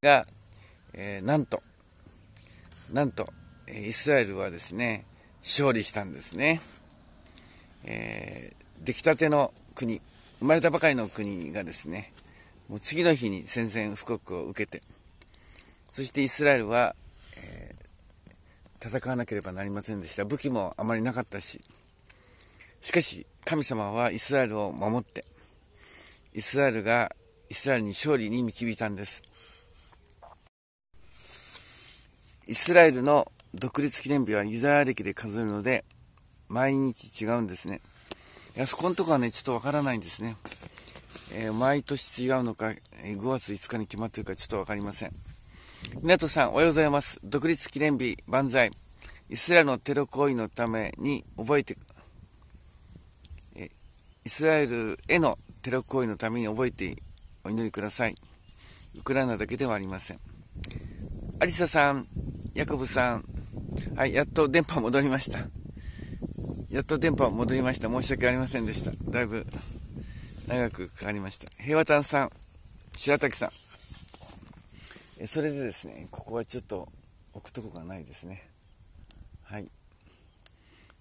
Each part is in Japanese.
が、えー、なんと、なんと、イスラエルはですね、勝利したんですね。えー、出来たての国、生まれたばかりの国がですね、もう次の日に宣戦布告を受けて、そしてイスラエルは、えー、戦わなければなりませんでした。武器もあまりなかったし、しかし神様はイスラエルを守って、イスラエルがイスラエルに勝利に導いたんです。イスラエルの独立記念日はユダヤ暦で数えるので、毎日違うんですね。いや、そこのとこはね、ちょっとわからないんですね。えー、毎年違うのか、5月5日に決まってるかちょっとわかりません。港さん、おはようございます。独立記念日、万歳。イスラエルのテロ行為のために覚えて、えイスラエルへのテロ行為のために覚えてお祈りください。ウクライナだけではありません。アリサさん、ヤコブさん。はい、やっと電波戻りました。やっと電波戻りました。申し訳ありませんでした。だいぶ長くかかりました。平和丹さん、白滝さん。えそれでですね、ここはちょっと置くとこがないですね。はい。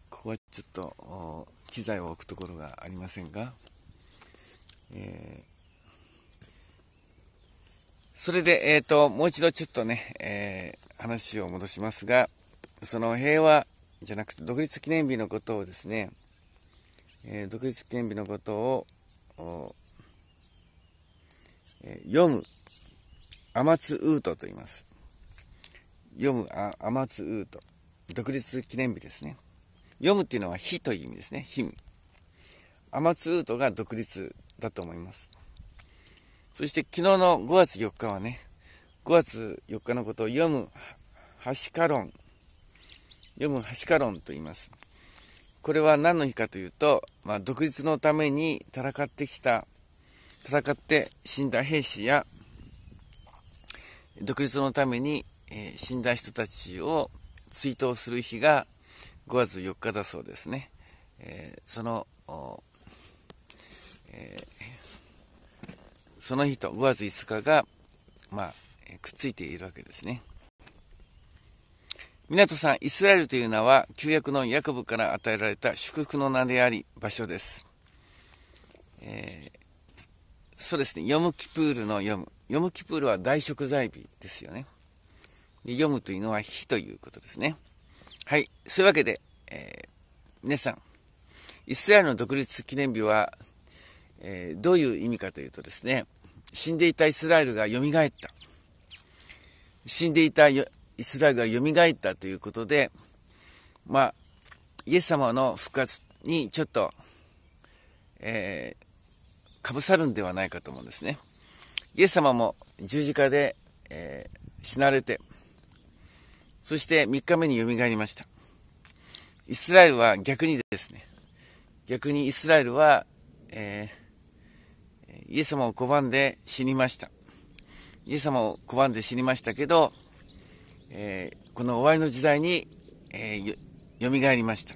ここはちょっと機材を置くところがありませんが、えーそれで、えっ、ー、と、もう一度ちょっとね、えー、話を戻しますが、その平和じゃなくて独立記念日のことをですね、えー、独立記念日のことを、えー、読む、アマツウートと言います。読む、あアマツウート。独立記念日ですね。読むっていうのは日という意味ですね。日。アマツウートが独立だと思います。そして昨日の5月4日はね、5月4日のことを読むハシカロン読むハシカロンと言いますこれは何の日かというと、まあ、独立のために戦ってきた戦って死んだ兵士や独立のために、え死んだ人たちを追悼する日が5月4日だそうですね、えー、その、えその日と5月5日がまあくっついているわけですね。港さん、イスラエルという名は旧約のヤコブから与えられた祝福の名であり場所です。えー、そうですね、ヨムキプールのヨム。ヨムキプールは大食材日ですよね。でヨムというのは火ということですね。はい、そういうわけで、えー、皆さん、イスラエルの独立記念日は、えー、どういう意味かというとですね、死んでいたイスラエルが蘇った。死んでいたイスラエルが蘇ったということで、まあ、イエス様の復活にちょっと、えー、かぶさるんではないかと思うんですね。イエス様も十字架で、えー、死なれて、そして3日目によみがえりました。イスラエルは逆にですね、逆にイスラエルは、えー、イエス様を拒んで死にました。イエス様を拒んで死にましたけど、えー、この終わりの時代に、えー、よみがえりました。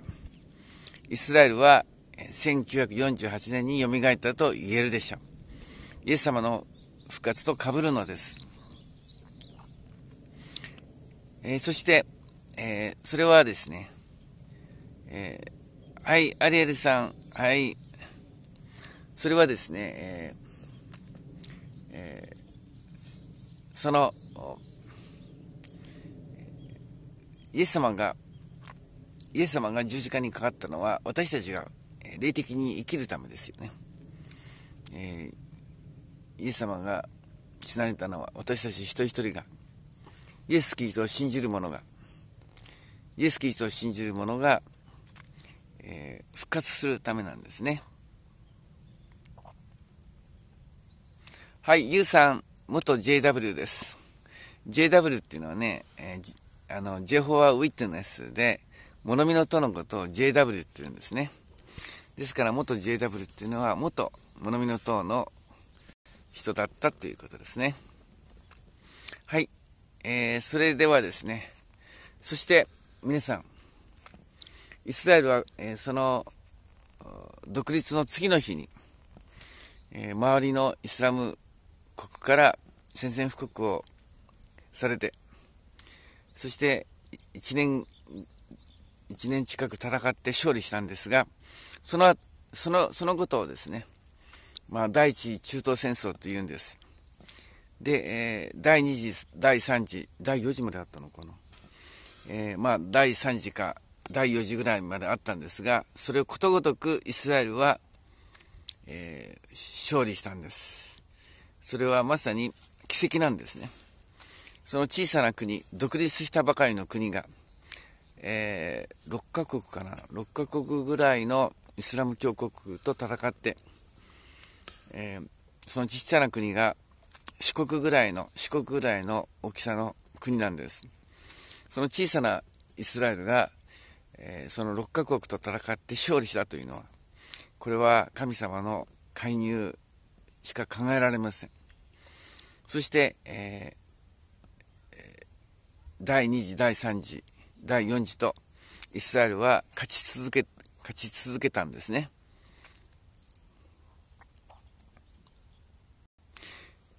イスラエルは1948年によみがえったと言えるでしょう。イエス様の復活と被るのです。えー、そして、えー、それはですね、えー、はい、アリエルさん、はい、それはですね、えそのイエス様がイエス様が十字架にかかったのは私たちが霊的に生きるためですよね、えー、イエス様が死なれたのは私たち一人一人がイエス・キリストを信じる者がイエス・キリストを信じる者が、えー、復活するためなんですねはい、ゆうさん。元 JW です。JW っていうのはね、えー、あの、J4 ウィットネスで、物見のとのことを JW っていうんですね。ですから元 JW っていうのは元物見の塔の人だったということですね。はい。えー、それではですね、そして皆さん、イスラエルは、えー、その独立の次の日に、えー、周りのイスラム国から宣戦布告をされて、そして1年、1年近く戦って勝利したんですが、その、その、そのことをですね、まあ、第一次中東戦争というんです。で、えー、第2次、第3次、第4次まであったのかな。えー、まあ、第3次か第4次ぐらいまであったんですが、それをことごとくイスラエルは、えー、勝利したんです。それはまさに奇跡なんですね。その小さな国、独立したばかりの国が、えー、6カ国かな、6カ国ぐらいのイスラム教国と戦って、えー、その小さな国が四国ぐらいの、四国ぐらいの大きさの国なんです。その小さなイスラエルが、えー、その6カ国と戦って勝利したというのは、これは神様の介入しか考えられません。そして、えー、第2次、第3次、第4次と、イスラエルは勝ち続け、勝ち続けたんですね。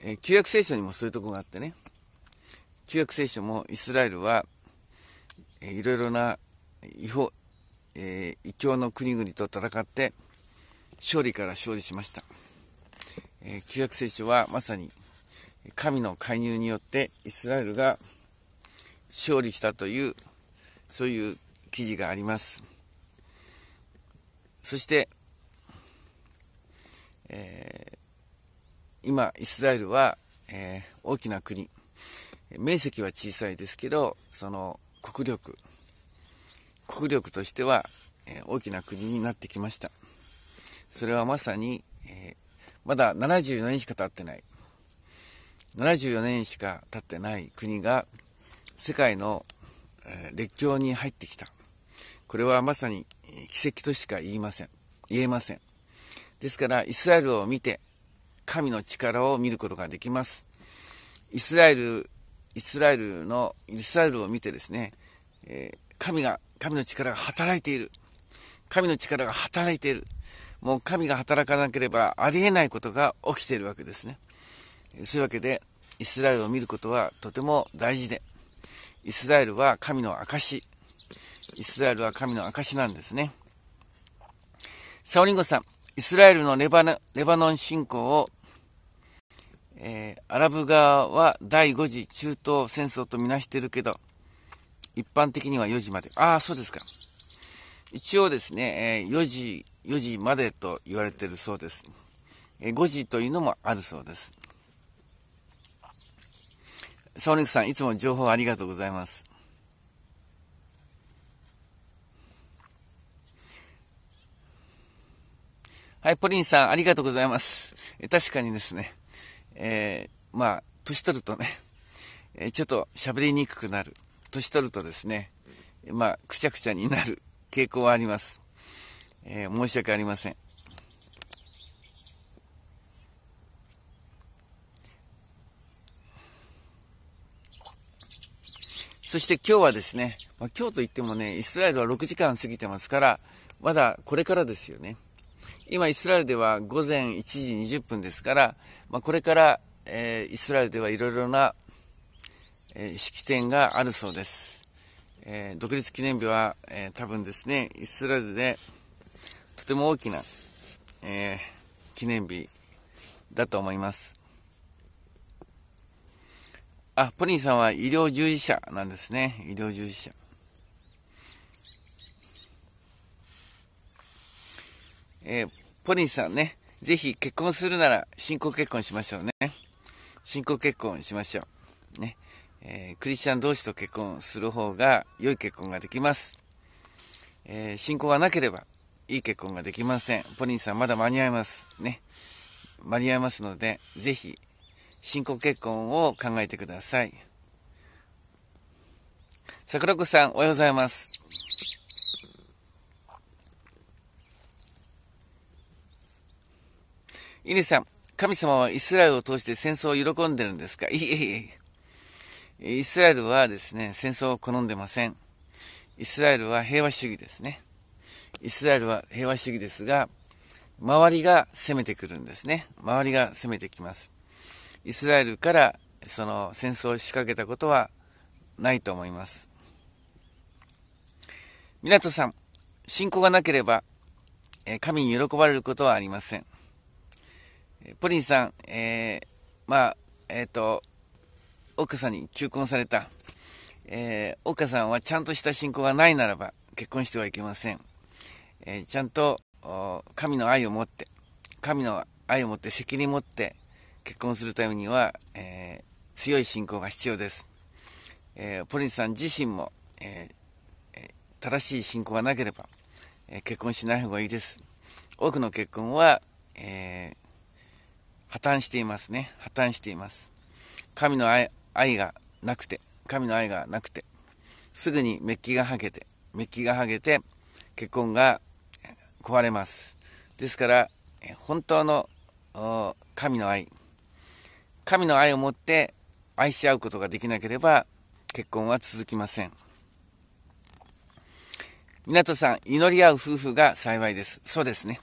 えー、旧約聖書にもそういうとこがあってね、旧約聖書もイスラエルは、えー、いろいろな違法、えー、異教の国々と戦って、勝利から勝利しました。えー、旧約聖書はまさに神の介入によってイスラエルが勝利したというそういう記事がありますそして、えー、今イスラエルは、えー、大きな国面積は小さいですけどその国力国力としては、えー、大きな国になってきましたそれはまさに、えまだ74年しか経ってない74年しか経ってない国が世界の列強に入ってきた。これはまさに奇跡としか言いません。言えません。ですからイスラエルを見て神の力を見ることができます。イスラエル、イスラエルの、イスラエルを見てですね、え神が、神の力が働いている。神の力が働いている。もう神が働かなければありえないことが起きているわけですね。そういうわけで、イスラエルを見ることはとても大事で、イスラエルは神の証。イスラエルは神の証なんですね。サオリンゴさん、イスラエルのレバノン侵攻を、えー、アラブ側は第5次中東戦争とみなしてるけど、一般的には4時まで。ああ、そうですか。一応ですね、えー、4時、4時までと言われてるそうです。5時というのもあるそうです。ソニックさん、いつも情報ありがとうございます。はい、ポリンさん、ありがとうございます。え確かにですね、えー、まあ、年取るとね、えー、ちょっと喋りにくくなる。年取るとですね、まあ、くちゃくちゃになる傾向はあります。えー、申し訳ありません。そして今日はですね、まあ、今日といってもね、イスラエルは6時間過ぎてますから、まだこれからですよね。今、イスラエルでは午前1時20分ですから、まあ、これから、えー、イスラエルではいろいろな、えー、式典があるそうです。えー、独立記念日は、え多分ですね、イスラエルでとても大きな、え記念日だと思います。あ、ポニーさんは医療従事者なんですね。医療従事者。えー、ポニーさんね、ぜひ結婚するなら信仰結婚しましょうね。信仰結婚しましょう。ね。えー、クリスチャン同士と結婚する方が良い結婚ができます。えー、信仰がなければいい結婚ができません。ポニーさんまだ間に合います。ね。間に合いますので、ぜひ新婚結婚を考えてください。桜子さん、おはようございます。イネさん、神様はイスラエルを通して戦争を喜んでるんですか いえいえ。イスラエルはですね、戦争を好んでません。イスラエルは平和主義ですね。イスラエルは平和主義ですが、周りが攻めてくるんですね。周りが攻めてきます。イスラエルからその戦争を仕掛けたことはないと思います。湊さん、信仰がなければ、え神に喜ばれることはありません。ポリンさん、えー、まあ、えっ、ー、と、奥さんに求婚された、えー、岡さんはちゃんとした信仰がないならば結婚してはいけません。えー、ちゃんと神の愛を持って、神の愛を持って責任を持って、結婚するためには、えー、強い信仰が必要です。えー、ポリンさん自身も、えー、正しい信仰がなければ、え結婚しない方がいいです。多くの結婚は、え破綻していますね。破綻しています。神の愛がなくて、神の愛がなくて、すぐにメッキが剥げて、メッキが剥げて、結婚が壊れます。ですから、本当の神の愛、神の愛を持って愛し合うことができなければ結婚は続きません。港さん、祈り合う夫婦が幸いです。そうですね。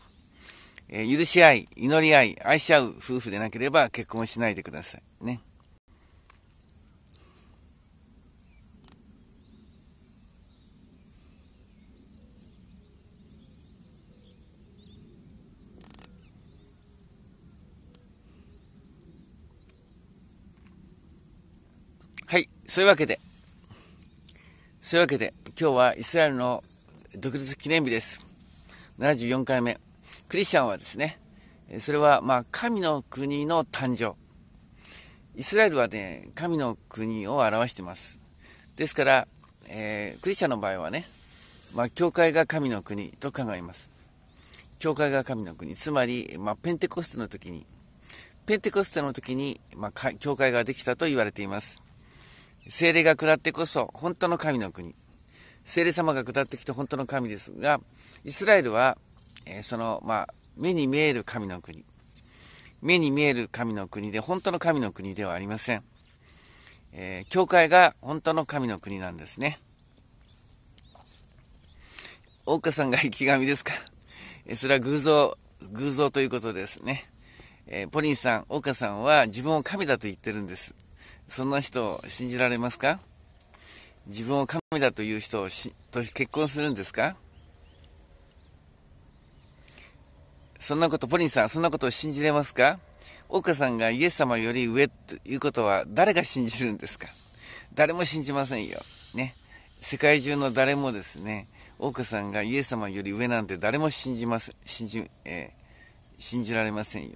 えー、許し合い、祈り合い、愛し合う夫婦でなければ結婚しないでください。ね。そういうわけで、そういうわけで、今日はイスラエルの独立記念日です。74回目。クリスチャンはですね、それはまあ神の国の誕生。イスラエルはね、神の国を表してます。ですから、えー、クリスチャンの場合はね、まあ、教会が神の国と考えます。教会が神の国。つまり、まあ、ペンテコステの時に、ペンテコステの時に、まあ、教会ができたと言われています。精霊が下ってこそ本当の神の国。精霊様が下ってきて本当の神ですが、イスラエルは、えー、その、まあ、目に見える神の国。目に見える神の国で、本当の神の国ではありません。えー、教会が本当の神の国なんですね。大岡さんが生き神ですか、えー、それは偶像、偶像ということですね。えー、ポリンさん、大岡さんは自分を神だと言ってるんです。そんな人を信じられますか自分を神だという人をと結婚するんですかそんなこと、ポリンさん、そんなことを信じれますか岡さんがイエス様より上ということは誰が信じるんですか誰も信じませんよ。ね。世界中の誰もですね、岡さんがイエス様より上なんて誰も信じません、信じ、えー、信じられませんよ。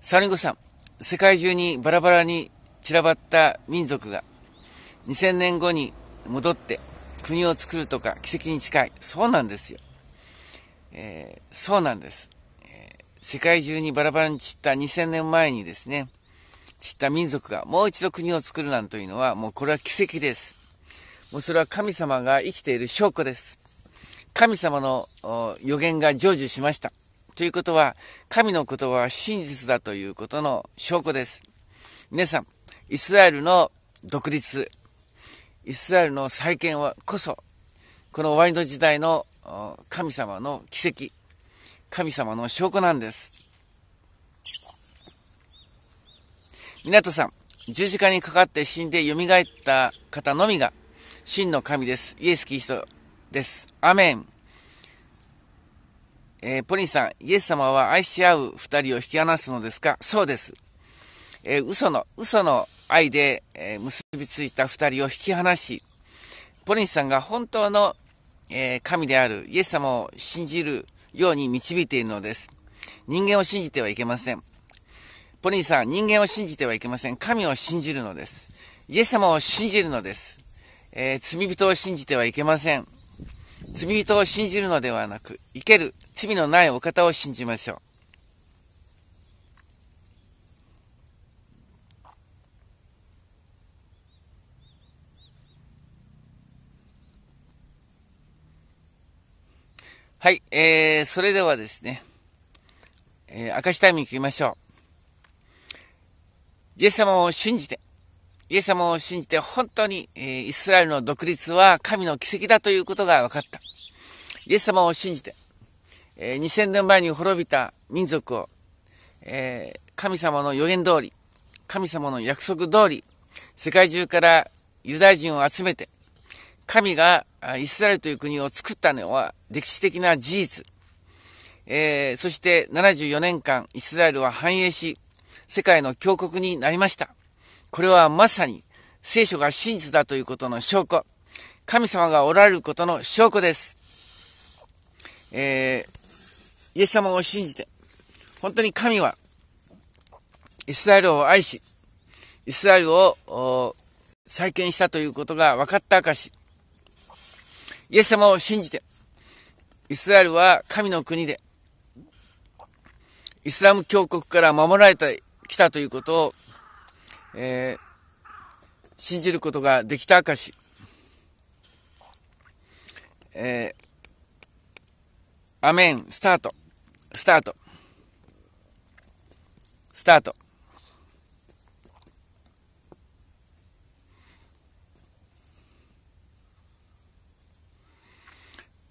サーリンゴさん、世界中にバラバラに散らばった民族が、2000年後に戻って国を作るとか奇跡に近い。そうなんですよ。えー、そうなんです、えー、世界中にバラバラに散った2000年前にですね、散った民族がもう一度国を作るなんというのは、もうこれは奇跡です。もうそれは神様が生きている証拠です。神様の予言が成就しました。ということは、神の言葉は真実だということの証拠です。皆さん、イスラエルの独立、イスラエルの再建はこそ、この終わりの時代の神様の奇跡、神様の証拠なんです。港さん、十字架にかかって死んで蘇った方のみが、真の神です。イエス・キリストです。アメン。えー、ポニーさん、イエス様は愛し合う二人を引き離すのですかそうです。えー、嘘の、嘘の愛で、えー、結びついた二人を引き離し、ポニーさんが本当の、え神であるイエス様を信じるように導いているのです。人間を信じてはいけません。ポニーさん、人間を信じてはいけません。神を信じるのです。イエス様を信じるのです。え罪人を信じてはいけません。罪人を信じるのではなく、生ける罪のないお方を信じましょう。はい、えー、それではですね、えー、明石タイムに行きましょう。イエス様を信じて、イエス様を信じて本当に、えイスラエルの独立は神の奇跡だということが分かった。イエス様を信じて、え2000年前に滅びた民族を、え神様の予言通り、神様の約束通り、世界中からユダヤ人を集めて、神がイスラエルという国を作ったのは歴史的な事実。えそして74年間イスラエルは繁栄し、世界の強国になりました。これはまさに聖書が真実だということの証拠。神様がおられることの証拠です。えー、イエス様を信じて、本当に神は、イスラエルを愛し、イスラエルを再建したということが分かった証。イエス様を信じて、イスラエルは神の国で、イスラム教国から守られてきたということをえー、信じることができた証、えー、アメン、スタート、スタート、スタート。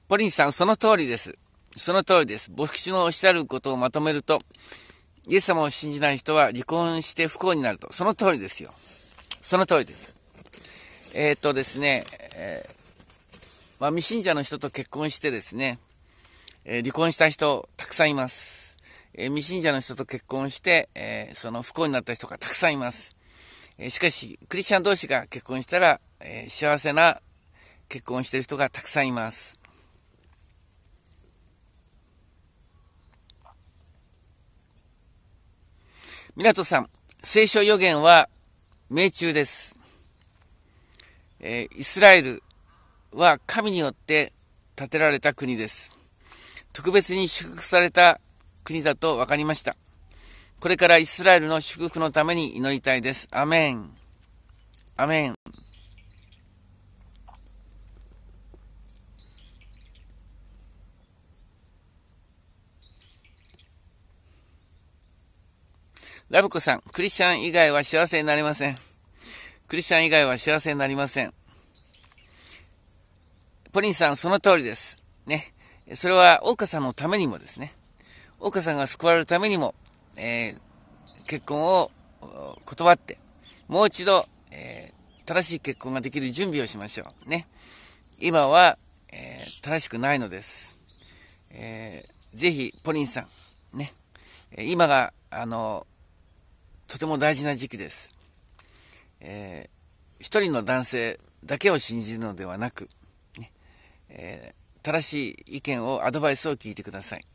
ポリンさん、その通りです。その通りです。牧師のおっしゃることをまとめると、イエス様を信じない人は離婚して不幸になると。その通りですよ。その通りです。えっ、ー、とですね、えー、まあ、未信者の人と結婚してですね、えー、離婚した人たくさんいます。え未信者の人と結婚して、えその不幸になった人がたくさんいます。えしかし、クリスチャン同士が結婚したら、え幸せな結婚してる人がたくさんいます。港さん、聖書予言は命中です。えー、イスラエルは神によって建てられた国です。特別に祝福された国だと分かりました。これからイスラエルの祝福のために祈りたいです。アメン。アメン。ラブコさん、クリスチャン以外は幸せになりません。クリスチャン以外は幸せになりません。ポリンさん、その通りです。ね。それは、大岡さんのためにもですね。大岡さんが救われるためにも、えー、結婚を断って、もう一度、えー、正しい結婚ができる準備をしましょう。ね。今は、えー、正しくないのです。えー、ぜひ、ポリンさん、ね。今が、あの、とても大事な時期です。えー、一人の男性だけを信じるのではなく、ね、えー、正しい意見を、アドバイスを聞いてください。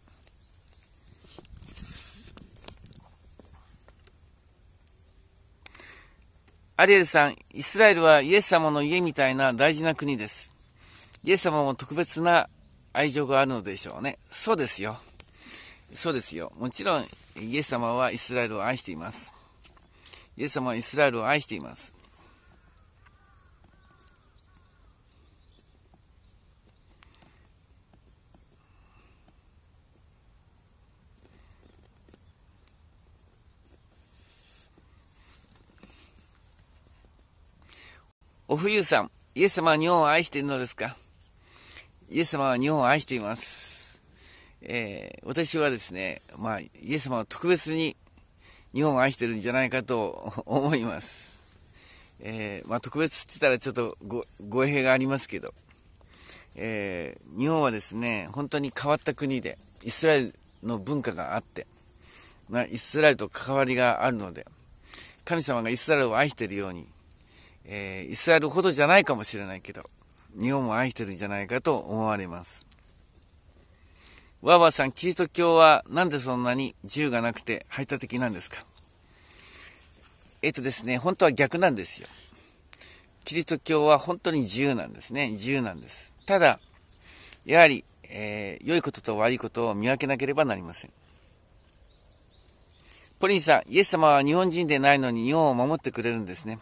アリエルさん、イスラエルはイエス様の家みたいな大事な国です。イエス様も特別な愛情があるのでしょうね。そうですよ。そうですよ。もちろん、イエス様はイスラエルを愛しています。イエス様はイスラエルを愛しています。お冬さん、イエス様は日本を愛しているのですかイエス様は日本を愛しています。えー、私はですね、まあ、イエス様は特別に日本を愛してるんじゃないかと 思います。えー、まあ、特別って言ったらちょっと語弊がありますけど、えー、日本はですね、本当に変わった国で、イスラエルの文化があって、まあ、イスラエルと関わりがあるので、神様がイスラエルを愛してるように、えー、イスラエルほどじゃないかもしれないけど、日本も愛してるんじゃないかと思われます。わわさん、キリスト教はなんでそんなに自由がなくて排他的なんですかえっとですね、本当は逆なんですよ。キリスト教は本当に自由なんですね。自由なんです。ただ、やはり、えー、良いことと悪いことを見分けなければなりません。ポリンさん、イエス様は日本人でないのに日本を守ってくれるんですね。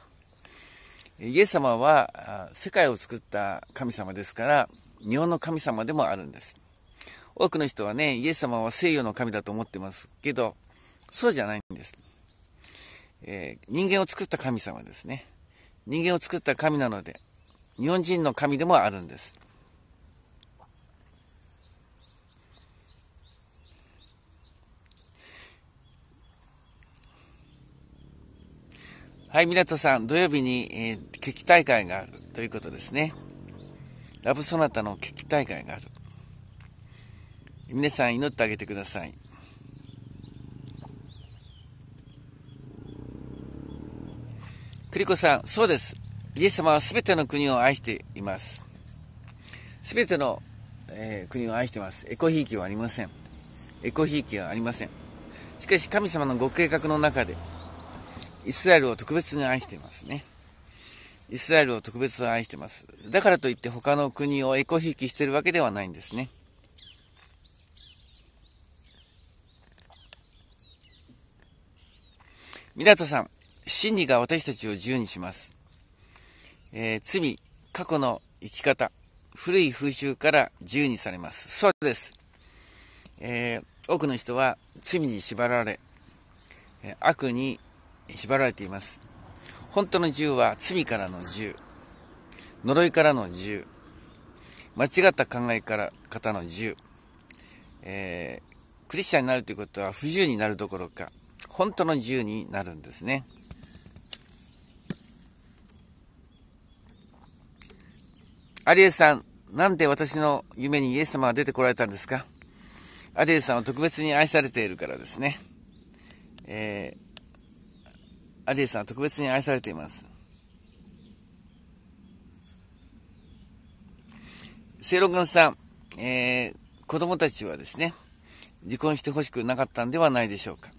イエス様は世界を作った神様ですから、日本の神様でもあるんです。多くの人はね、イエス様は西洋の神だと思ってますけど、そうじゃないんです。えー、人間を作った神様ですね。人間を作った神なので、日本人の神でもあるんです。はい、湊さん、土曜日に、えー、劇大会があるということですね。ラブソナタの劇大会がある。皆さん祈ってあげてくださいクリコさんそうですイエス様は全ての国を愛しています全ての、えー、国を愛してますエコひいきはありませんエコひいきはありませんしかし神様のご計画の中でイスラエルを特別に愛していますねイスラエルを特別に愛してますだからといって他の国をエコひいきしてるわけではないんですね港さん、真理が私たちを自由にします。えー、罪、過去の生き方、古い風習から自由にされます。そうです。えー、多くの人は罪に縛られ、悪に縛られています。本当の自由は罪からの自由、呪いからの自由、間違った考えから方の自由、えー、クリスチャンになるということは不自由になるどころか、本当の自由になるんですね。アリエスさん、なんで私の夢にイエス様が出てこられたんですかアリエスさんは特別に愛されているからですね。えー、アリエスさんは特別に愛されています。正論軍さん、えー、子供たちはですね、離婚してほしくなかったんではないでしょうか。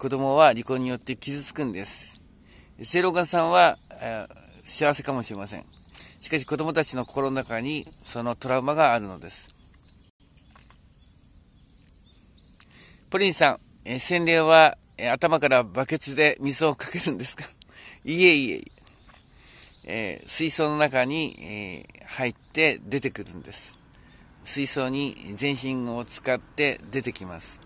子供は離婚によって傷つくんです。正イロさんは、えー、幸せかもしれません。しかし子供たちの心の中にそのトラウマがあるのです。ポリンさん、えー、洗礼は、えー、頭からバケツで水をかけるんですか いえいえいええー、水槽の中に、えー、入って出てくるんです。水槽に全身を使って出てきます。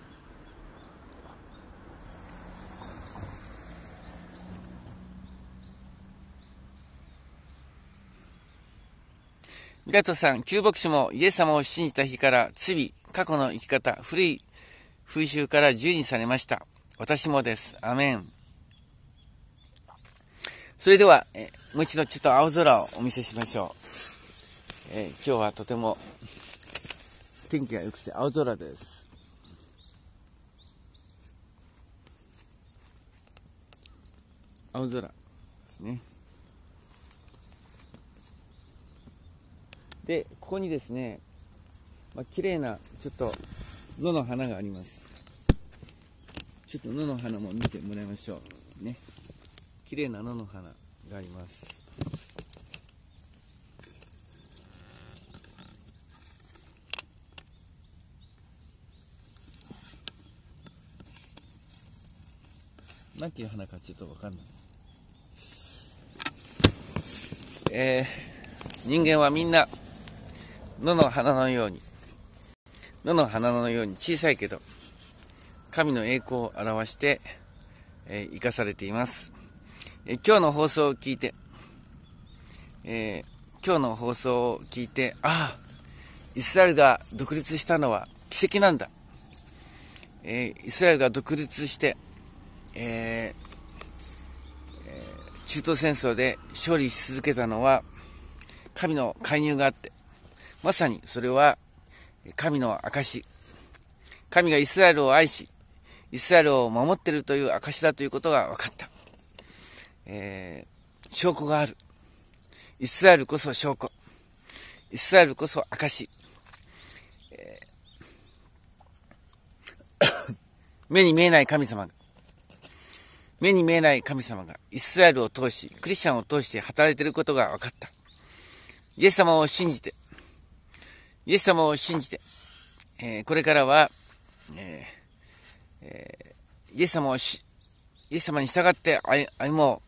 ミラトさん、旧牧師もイエス様を信じた日から罪、過去の生き方、古い風習から自由にされました。私もです。アメン。それでは、えもう一度ちょっと青空をお見せしましょう。え今日はとても天気が良くて青空です。青空ですね。でここにですね、まあ、綺麗なちょっと野の花がありますちょっと野の花も見てもらいましょうね綺麗な野の花がありますなんていう花かちょっとわかんないえー、人間はみんな野の花のように野の花のように小さいけど神の栄光を表して、えー、生かされています、え今日の放送を聞いて、えー、今日の放送を聞いてああイスラエルが独立したのは奇跡なんだ、えイスラエルが独立して、え中東戦争で勝利し続けたのは神の介入があってまさにそれは神の証。神がイスラエルを愛し、イスラエルを守っているという証だということが分かった。えー、証拠がある。イスラエルこそ証拠。イスラエルこそ証。えー、目に見えない神様が、目に見えない神様がイスラエルを通し、クリスチャンを通して働いていることが分かった。イエス様を信じて、イエス様を信じて、えー、これからは、えーえー、イエス様をし、イエス様に従って歩もう。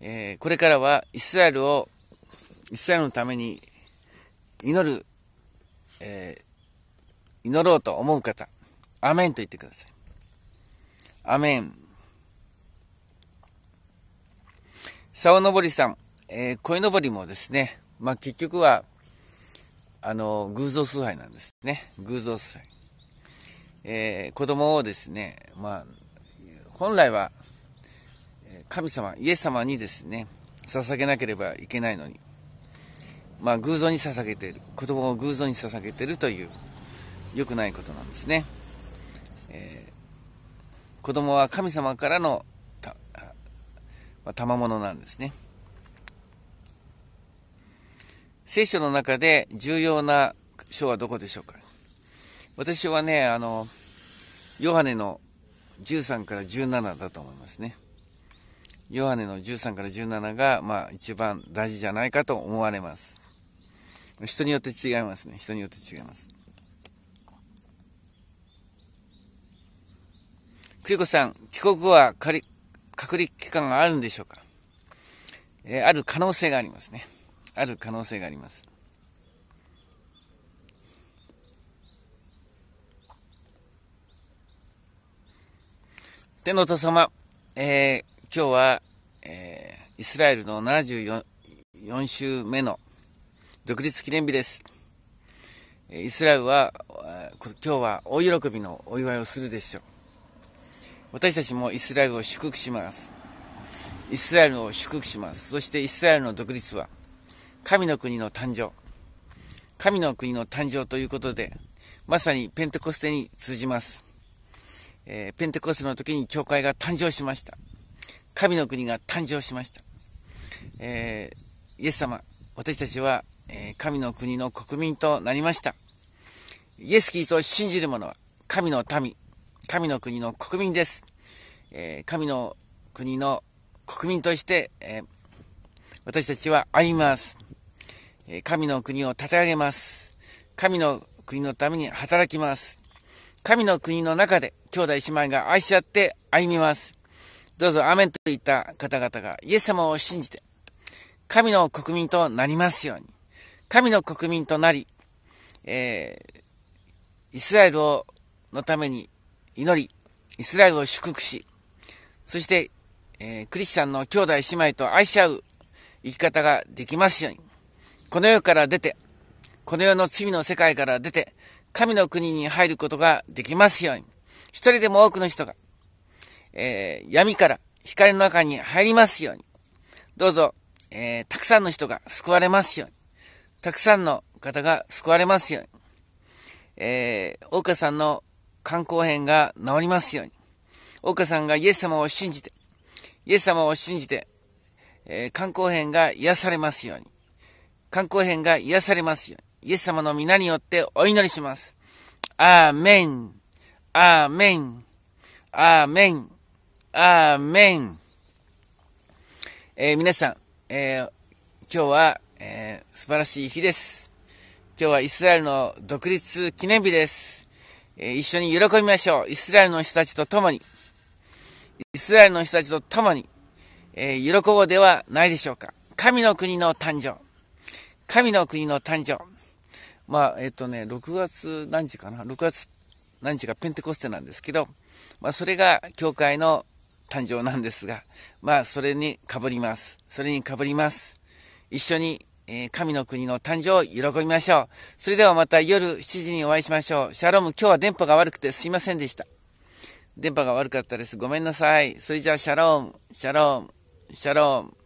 えー、これからはイスラエルを、イスラエルのために祈る、えー、祈ろうと思う方、アメンと言ってください。アメン。沢登りさん、えー、の登りもですね、まあ、結局は、あの、偶像崇拝なんですね。偶像崇拝。えー、子供をですね、まあ、本来は、神様、イエス様にですね、捧げなければいけないのに、まあ、偶像に捧げている。子供を偶像に捧げているという、良くないことなんですね。えー、子供は神様からのた、まあ、賜物なんですね。聖書の中で重要な章はどこでしょうか私はね、あの、ヨハネの13から17だと思いますね。ヨハネの13から17が、まあ一番大事じゃないかと思われます。人によって違いますね。人によって違います。クリコさん、帰国は隔離期間があるんでしょうか、えー、ある可能性がありますね。ある可能性があります。天の父様、えー、今日は、えー、イスラエルの74週目の独立記念日です。イスラエルは、今日は大喜びのお祝いをするでしょう。私たちもイスラエルを祝福します。イスラエルを祝福します。そしてイスラエルの独立は、神の国の誕生。神の国の誕生ということで、まさにペンテコステに通じます。えー、ペンテコステの時に教会が誕生しました。神の国が誕生しました。えー、イエス様、私たちは、えー、神の国の国民となりました。イエス・キリストを信じる者は神の民、神の国の国民です。え神の国の国民として、え私たちは会います。神の国を立て上げます。神の国のために働きます。神の国の中で兄弟姉妹が愛し合って歩みます。どうぞアメンといった方々がイエス様を信じて、神の国民となりますように。神の国民となり、えー、イスラエルをのために祈り、イスラエルを祝福し、そして、えー、クリスチャンの兄弟姉妹と愛し合う生き方ができますように。この世から出て、この世の罪の世界から出て、神の国に入ることができますように、一人でも多くの人が、えー、闇から光の中に入りますように、どうぞ、えー、たくさんの人が救われますように、たくさんの方が救われますように、えー、大岡さんの肝硬変が治りますように、大岡さんがイエス様を信じて、イエス様を信じて、えー、肝硬変が癒されますように、観光編が癒されますよイエス様の皆によってお祈りします。アーメン。アーメン。アーメン。アーメン。えー、皆さん、えー、今日は、えー、素晴らしい日です。今日はイスラエルの独立記念日です。え一緒に喜びましょう。イスラエルの人たちと共に。イスラエルの人たちと共に、え喜ぼうではないでしょうか。神の国の誕生。神の国の誕生。まあ、えっ、ー、とね、6月何時かな ?6 月何時かペンテコステなんですけど、まあ、それが教会の誕生なんですが、まあ、それにかぶります。それにかぶります。一緒に、えー、神の国の誕生を喜びましょう。それではまた夜7時にお会いしましょう。シャローム、今日は電波が悪くてすいませんでした。電波が悪かったです。ごめんなさい。それじゃあ、シャローム、シャローム、シャローム。